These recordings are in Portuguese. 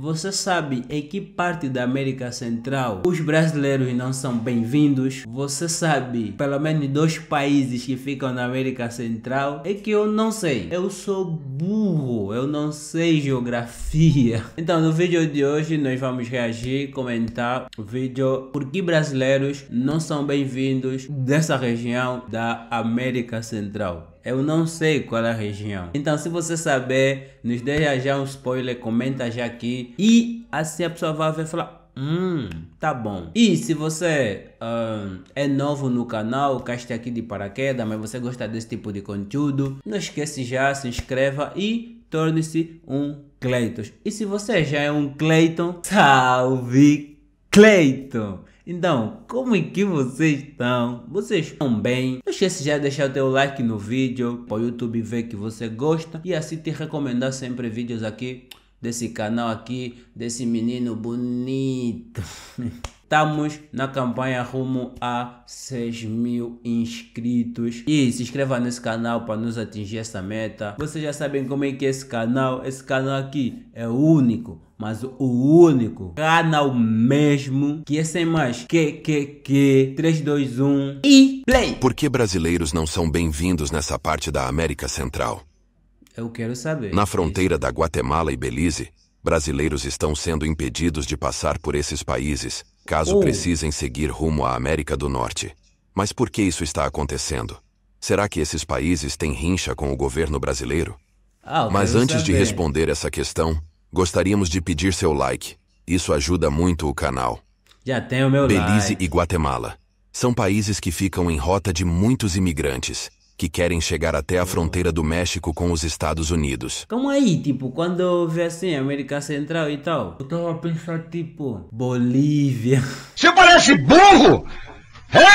Você sabe em que parte da América Central os brasileiros não são bem-vindos? Você sabe pelo menos dois países que ficam na América Central? É que eu não sei. Eu sou burro, eu não sei geografia. Então, no vídeo de hoje, nós vamos reagir, comentar o vídeo por que brasileiros não são bem-vindos dessa região da América Central eu não sei qual é a região. Então, se você saber, nos deixa já um spoiler, comenta já aqui. E assim a pessoa vai ver e falar: Hum, tá bom. E se você uh, é novo no canal, caste aqui de paraquedas, mas você gosta desse tipo de conteúdo, não esquece já, se inscreva e torne-se um Cleiton. E se você já é um Cleiton, salve Cleiton! Então, como é que vocês estão? Vocês estão bem? Não esquece já de deixar o teu like no vídeo, para o YouTube ver que você gosta e assim te recomendar sempre vídeos aqui desse canal aqui, desse menino bonito. Estamos na campanha rumo a 6 mil inscritos. E se inscreva nesse canal para nos atingir essa meta. Vocês já sabem como é que é esse canal. Esse canal aqui é único. Mas o único canal mesmo que é sem mais 2, 1. e Play. Por que brasileiros não são bem-vindos nessa parte da América Central? Eu quero saber. Na fronteira da Guatemala e Belize, brasileiros estão sendo impedidos de passar por esses países caso oh. precisem seguir rumo à América do Norte. Mas por que isso está acontecendo? Será que esses países têm rincha com o governo brasileiro? Ah, Mas antes de responder essa questão, gostaríamos de pedir seu like. Isso ajuda muito o canal. Já tem o meu Belize like. e Guatemala são países que ficam em rota de muitos imigrantes que querem chegar até a fronteira do México com os Estados Unidos. Como aí, tipo, quando eu vi assim, América Central e tal, eu tava pensando, tipo, Bolívia. Você parece burro!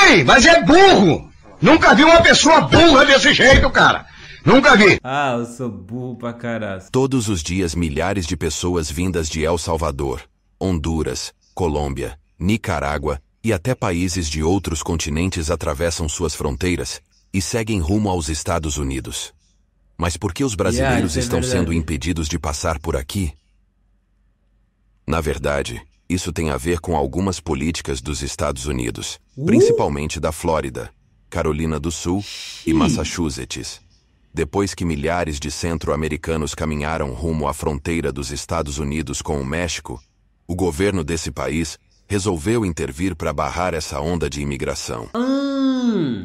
Ei, mas é burro! Nunca vi uma pessoa burra desse jeito, cara! Nunca vi! Ah, eu sou burro pra caralho. Todos os dias, milhares de pessoas vindas de El Salvador, Honduras, Colômbia, Nicarágua e até países de outros continentes atravessam suas fronteiras e seguem rumo aos Estados Unidos. Mas por que os brasileiros yeah, é estão sendo impedidos de passar por aqui? Na verdade, isso tem a ver com algumas políticas dos Estados Unidos, uh? principalmente da Flórida, Carolina do Sul e Massachusetts. Depois que milhares de centro-americanos caminharam rumo à fronteira dos Estados Unidos com o México, o governo desse país resolveu intervir para barrar essa onda de imigração. Ah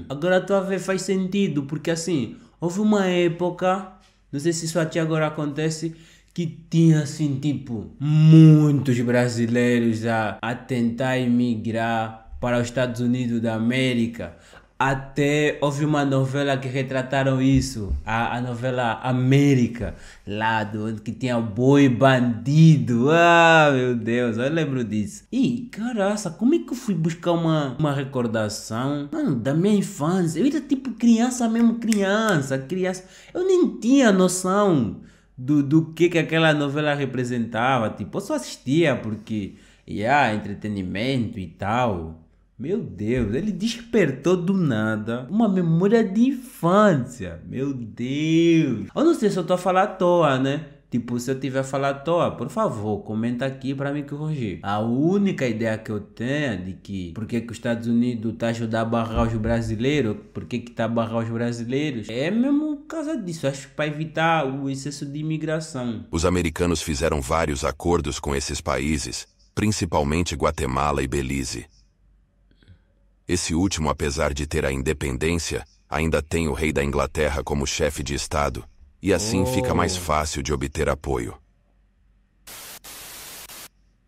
agora estou a ver, faz sentido, porque assim, houve uma época, não sei se isso até agora acontece, que tinha assim, tipo, muitos brasileiros a, a tentar emigrar para os Estados Unidos da América. Até houve uma novela que retrataram isso, a, a novela América, lá do, onde que tinha boi bandido. Ah, meu Deus, eu lembro disso. E, caraça como é que eu fui buscar uma, uma recordação, mano, da minha infância? Eu era tipo criança mesmo, criança, criança. Eu nem tinha noção do, do que, que aquela novela representava. Tipo, eu só assistia porque, yeah, entretenimento e tal meu Deus, ele despertou do nada uma memória de infância. Meu Deus. Eu não sei se eu tô a falar à toa, né? Tipo, se eu tiver a falar à toa, por favor, comenta aqui para me corrigir. A única ideia que eu tenho é de que por que, que os Estados Unidos tá ajudando a barrar os brasileiros, por que que tá a barrar os brasileiros, é mesmo por causa disso, acho que para evitar o excesso de imigração. Os americanos fizeram vários acordos com esses países, principalmente Guatemala e Belize esse último, apesar de ter a independência, ainda tem o rei da Inglaterra como chefe de Estado, e assim oh. fica mais oh. fácil de obter apoio.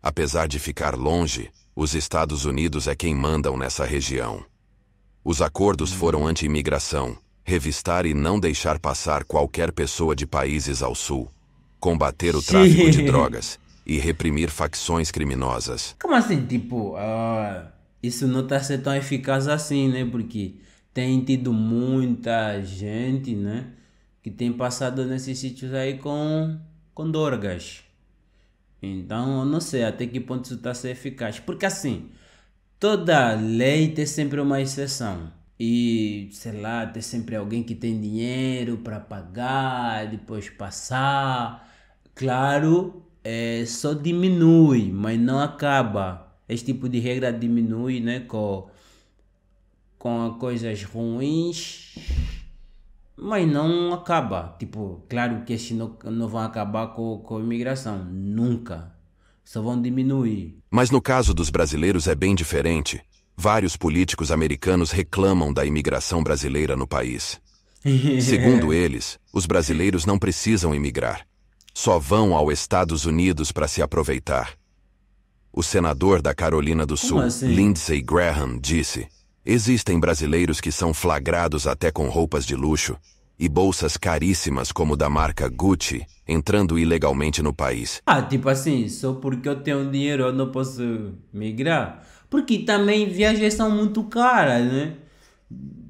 Apesar de ficar longe, os Estados Unidos é quem mandam nessa região. Os acordos hum. foram anti-imigração, revistar e não deixar passar qualquer pessoa de países ao sul, combater o tráfico de drogas e reprimir facções criminosas. Como assim, tipo, uh, isso não está sendo tão eficaz assim, né? Porque tem tido muita gente, né? Que tem passado nesses sítios aí com, com dorgas. Então, eu não sei até que ponto isso está sendo eficaz. Porque assim, toda lei tem sempre uma exceção. E, sei lá, tem sempre alguém que tem dinheiro para pagar, depois passar. Claro, é, só diminui, mas não acaba esse tipo de regra diminui, né? Com, com coisas ruins, mas não acaba. Tipo, claro que esses não, não vão acabar com, com a imigração, nunca. Só vão diminuir. Mas no caso dos brasileiros é bem diferente. Vários políticos americanos reclamam da imigração brasileira no país. Segundo eles, os brasileiros não precisam imigrar. Só vão aos Estados Unidos para se aproveitar o senador da Carolina do Sul, assim? Lindsey Graham, disse: Existem brasileiros que são flagrados até com roupas de luxo e bolsas caríssimas como da marca Gucci entrando ilegalmente no país. Ah, tipo assim, só porque eu tenho dinheiro eu não posso migrar. Porque também viagens são muito caras, né?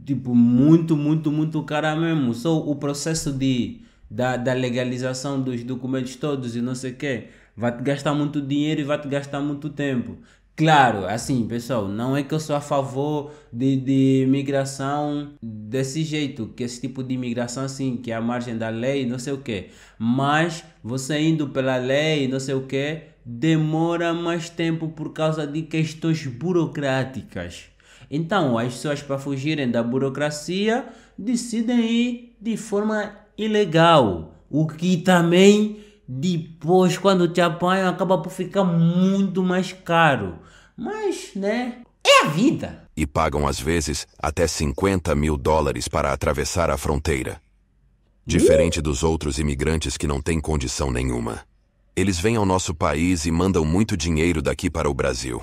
Tipo, muito, muito, muito cara mesmo. Só o processo de, da, da legalização dos documentos todos e não sei o quê vai-te gastar muito dinheiro e vai-te gastar muito tempo. Claro, assim, pessoal, não é que eu sou a favor de, de imigração desse jeito, que esse tipo de imigração, assim, que é a margem da lei, não sei o quê. Mas você indo pela lei, não sei o quê, demora mais tempo por causa de questões burocráticas. Então, as pessoas, para fugirem da burocracia, decidem ir de forma ilegal, o que também depois quando te apanham acaba por ficar muito mais caro. Mas, né, é a vida. E pagam às vezes até 50 mil dólares para atravessar a fronteira. Diferente dos outros imigrantes que não têm condição nenhuma. Eles vêm ao nosso país e mandam muito dinheiro daqui para o Brasil.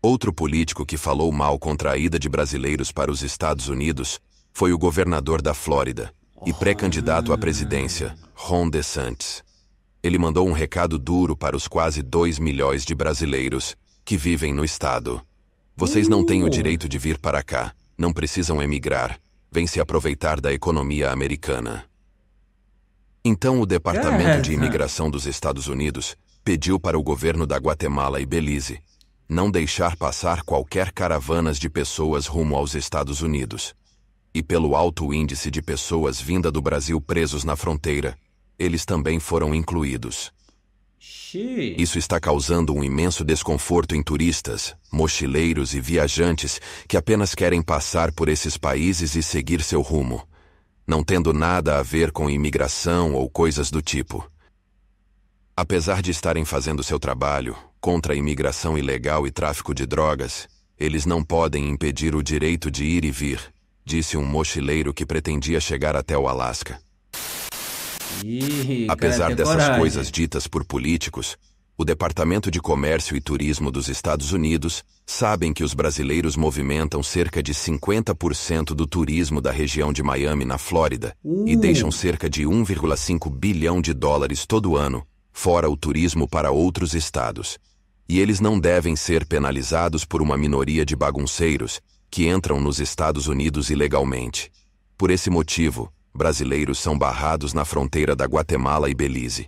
Outro político que falou mal contra a ida de brasileiros para os Estados Unidos foi o governador da Flórida, e pré-candidato à presidência, Ron DeSantis. Ele mandou um recado duro para os quase 2 milhões de brasileiros que vivem no estado. Vocês não têm o direito de vir para cá, não precisam emigrar, vêm se aproveitar da economia americana. Então, o Departamento é. de Imigração dos Estados Unidos pediu para o governo da Guatemala e Belize não deixar passar qualquer caravanas de pessoas rumo aos Estados Unidos e pelo alto índice de pessoas vinda do Brasil presos na fronteira, eles também foram incluídos. Isso está causando um imenso desconforto em turistas, mochileiros e viajantes que apenas querem passar por esses países e seguir seu rumo, não tendo nada a ver com imigração ou coisas do tipo. Apesar de estarem fazendo seu trabalho contra a imigração ilegal e tráfico de drogas, eles não podem impedir o direito de ir e vir disse um mochileiro que pretendia chegar até o Alasca. Ih, Apesar cara, dessas coragem. coisas ditas por políticos, o Departamento de Comércio e Turismo dos Estados Unidos sabem que os brasileiros movimentam cerca de 50% do turismo da região de Miami, na Flórida, uh. e deixam cerca de 1,5 bilhão de dólares todo ano, fora o turismo para outros estados. E eles não devem ser penalizados por uma minoria de bagunceiros que entram nos Estados Unidos ilegalmente. Por esse motivo, brasileiros são barrados na fronteira da Guatemala e Belize.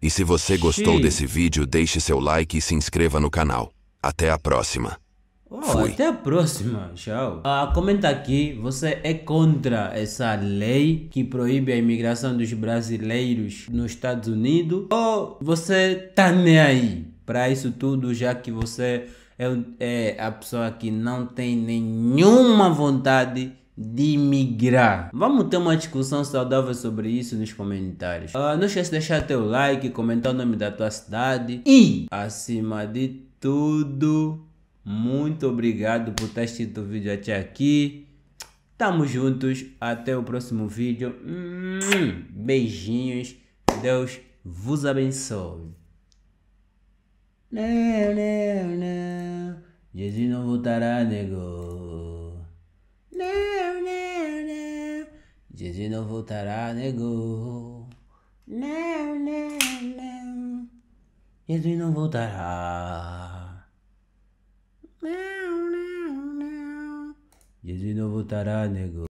E se você gostou Xiii. desse vídeo, deixe seu like e se inscreva no canal. Até a próxima. Oh, Fui. Até a próxima, tchau. Ah, comenta aqui, você é contra essa lei que proíbe a imigração dos brasileiros nos Estados Unidos? Ou você tá nem aí para isso tudo, já que você é, é a pessoa que não tem nenhuma vontade de migrar. Vamos ter uma discussão saudável sobre isso nos comentários. Ah, não esquece de deixar teu like, comentar o nome da tua cidade e, acima de tudo, muito obrigado por ter assistido o vídeo até aqui. Tamo juntos, até o próximo vídeo. Hum, beijinhos, Deus vos abençoe. Não, não, não. Jesus não voltará, nego. Não, não, não. Jesus não voltará, nego. Não, não, não. Jesus não voltará. Não, não, não. Jesus não voltará, nego.